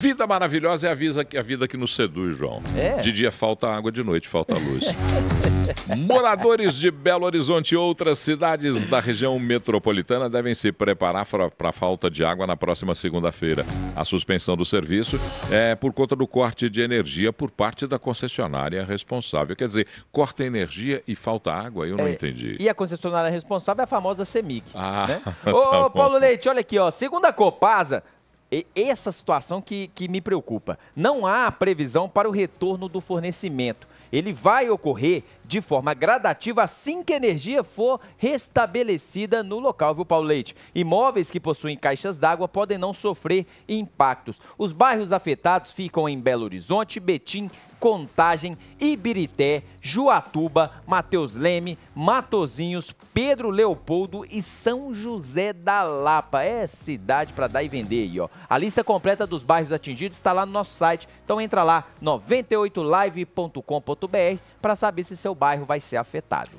Vida maravilhosa é a vida, a vida que nos seduz, João. É. De dia falta água, de noite falta luz. Moradores de Belo Horizonte e outras cidades da região metropolitana devem se preparar para a falta de água na próxima segunda-feira. A suspensão do serviço é por conta do corte de energia por parte da concessionária responsável. Quer dizer, corta energia e falta água? Eu não é. entendi. E a concessionária responsável é a famosa CEMIG. Ah, né? tá Ô, bom. Paulo Leite, olha aqui, ó. Segunda Copasa, essa situação que, que me preocupa. Não há previsão para o retorno do fornecimento. Ele vai ocorrer de forma gradativa assim que a energia for restabelecida no local, viu, Paulo Leite? Imóveis que possuem caixas d'água podem não sofrer impactos. Os bairros afetados ficam em Belo Horizonte, Betim, Contagem, Ibirité, Juatuba, Matheus Leme, Matozinhos, Pedro Leopoldo e São José da Lapa. É cidade para dar e vender aí, ó. A lista completa dos bairros atingidos está lá no nosso site. Então entra lá 98live.com.br para saber se seu bairro vai ser afetado.